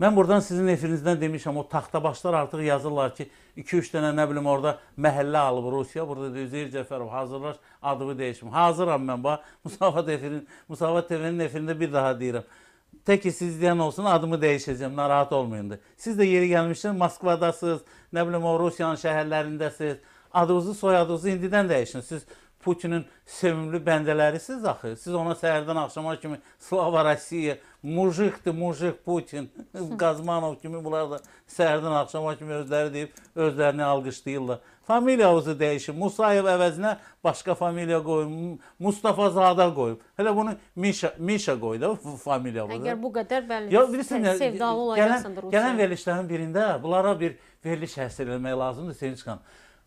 Mən buradan sizin efirinizdən demişəm, o taxtabaşlar artıq yazırlar ki, 2-3 dənə nə bilim orada məhəllə alıb Rusiya, burada deyir Üzeyir Cəfərov, hazırlaş, adımı dəyişim. Hazıram mən, bax, Musavat efirin, Musavat TV-nin efirində bir daha deyirəm. Tək ki siz deyən olsun, adımı dəyişəcəm, narahat olmayın da. Siz də yeri gəlmişsiniz, Moskvadasınız, nə bilim o Rusiyanın şəhərlərindəsiniz. Adınızı, soyadınızı indidən dəyişin. Siz Putinin sevimli bəndələrisiz axı. Siz ona səhərdən axşama kimi Slava Rusiya, mujikdir, mujik Putin, Qazmanov kimi bunlar da səhərdən axşama kimi özləri deyib özlərini alqışlayırlar. Familiyanızı dəyişin. Musayev əvəzinə başqa familiya qoyun. Mustafa Zadar qoyub. Hələ bunu Mişa Mişa qoy da familiyanıza. Əgər bu qədər bəli. Ya bilirsən, sevdalı olacaqsan Rusiya. Gələn verilişlərin birində bunlara bir veriliş həsr etmək lazımdır Sevinç xan.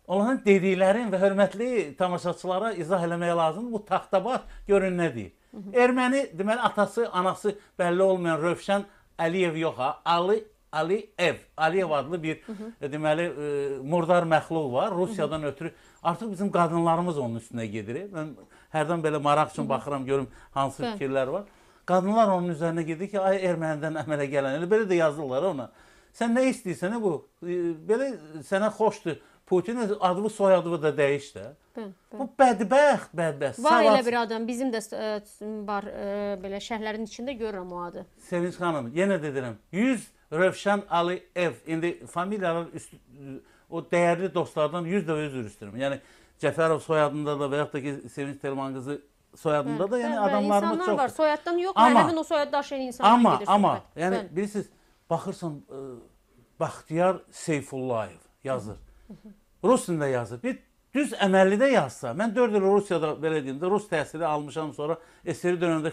Onların dediklərin və hörmətli tamaşaçılara izah eləmək lazımdır. Bu taxtabaş görün nə deyir. Hı -hı. Erməni deməli atası, anası bəlli olmayan Rövşən Əliyev yox ha, Ali Aliyev, Aliyev adlı bir Hı -hı. deməli e, murdar məxluq var. Rusiyadan Hı -hı. ötürü artıq bizim qadınlarımız onun üstünə gedir. Mən hərdən belə maraq üçün Hı -hı. baxıram, görüm hansı Hı -hı. fikirlər var. Qadınlar onun üzərinə gedir ki, ay ermənidən əmələ gələn. Elə belə də yazırlar ona. Sən nə istəyirsən bu? E, belə sənə xoşdur Putinin adını, soyadını da dəyiş də. Bə, bə. Bu bədbəxt, bədbəxt. Var Salat. elə bir adam, bizim də ə, e, var ə, e, belə şəhərlərin içində görürəm o adı. Sevinç xanım, yenə də deyirəm, 100 Rövşən Əliyev, indi familiyalar üst, o dəyərli dostlardan 100 dəfə üzr istəyirəm. Yəni Cəfərov soyadında da və yaxud da ki Sevinç Telman qızı soyadında bəli, da yəni bəli, adamlarımız çox. var, soyaddan yox, amma, həmin o soyad daşıyan insanlar amma, gedir. Amma, amma, yəni bilirsiniz, baxırsan ə, e, Baxtiyar Seyfullayev yazır. Hı. Rus dilində yazır. Bir düz əməllidə yazsa, mən 4 il Rusiyada belə deyim də rus təhsili almışam, sonra SSR dövründə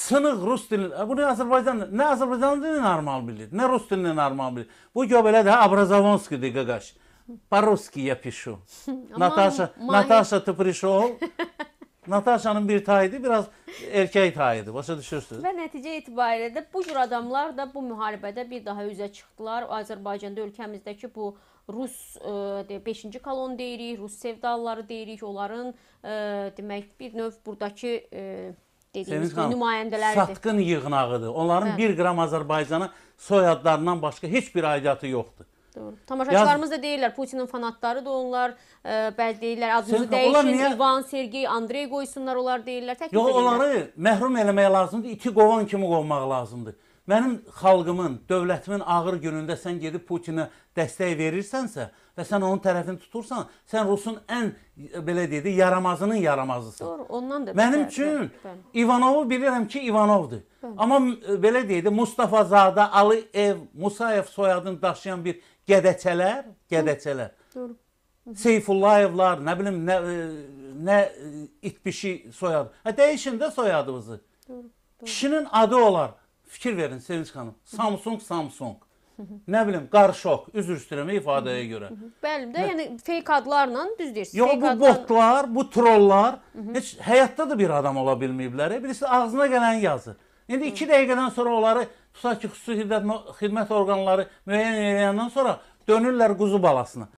sınıq rus dilini, bu nə Azərbaycan, nə Azərbaycan dilini normal bilir, nə rus dilini normal bilir. Bu gör belə də Abrazavonskidir qaqaş. По-русски я пишу. Наташа, Наташа, ты пришел? Natasha'nın bir tayıydı, biraz erkək tayıydı. Başa düşürsünüz? Və nəticə itibarilə də bu cür adamlar da bu müharibədə bir daha üzə çıxdılar. Azərbaycanda ölkəmizdəki bu Rus 5-ci e, kolon deyirik, Rus sevdalıları deyirik, onların e, demək bir növ burdakı e, dediyimiz Sevinç nümayəndələridir. Satqın yığınağıdır. Onların 1 qram Azərbaycana soyadlarından başqa heç bir aidiyyatı yoxdur. Doğru. Tamaşaçılarımız da deyirlər, Putinin fanatları da onlar, e, bəzi deyirlər, adınızı Sen, dəyişin, niyə... İvan, Sergey, Andrey qoysunlar, onlar deyirlər. Təklif Yox, onları məhrum eləmək lazımdır, iti qovan kimi qovmaq lazımdır. Mənim xalqımın, dövlətimin ağır günündə sən gedib Putinə dəstək verirsənsə və sən onun tərəfini tutursan, sən Rusun ən belə deyildi, yaramazının yaramazısan. Doğru, ondan da. Mənim bəli, üçün bəli, bəli. İvanovu bilirəm ki, İvanovdur. Bəli. Amma e, belə deyildi, Mustafa Zadə, Aliyev, Musayev soyadını daşıyan bir gədəçələr, gədəçələr. Doğru. Seyfullayevlar, nə bilim nə e, nə e, itbişi soyadı. Hə dəyişin də soyadınızı. Doğru. Doğru. Kişinin adı olar. Fikir verin Sevinç xanım. Samsung, Samsung. Nə bilim, qarışoq, üzr istəyirəm ifadəyə görə. Bəli də, yəni fake adlarla düz deyirsiz. Yox, bu adlarla... botlar, bu trollar heç həyatda da bir adam ola bilməyiblər. Birisi ağzına gələni yazır. İndi 2 dəqiqədən sonra onları tutaq ki, xüsusi xidmət, xidmət orqanları müəyyən edəndən sonra dönürlər quzu balasına.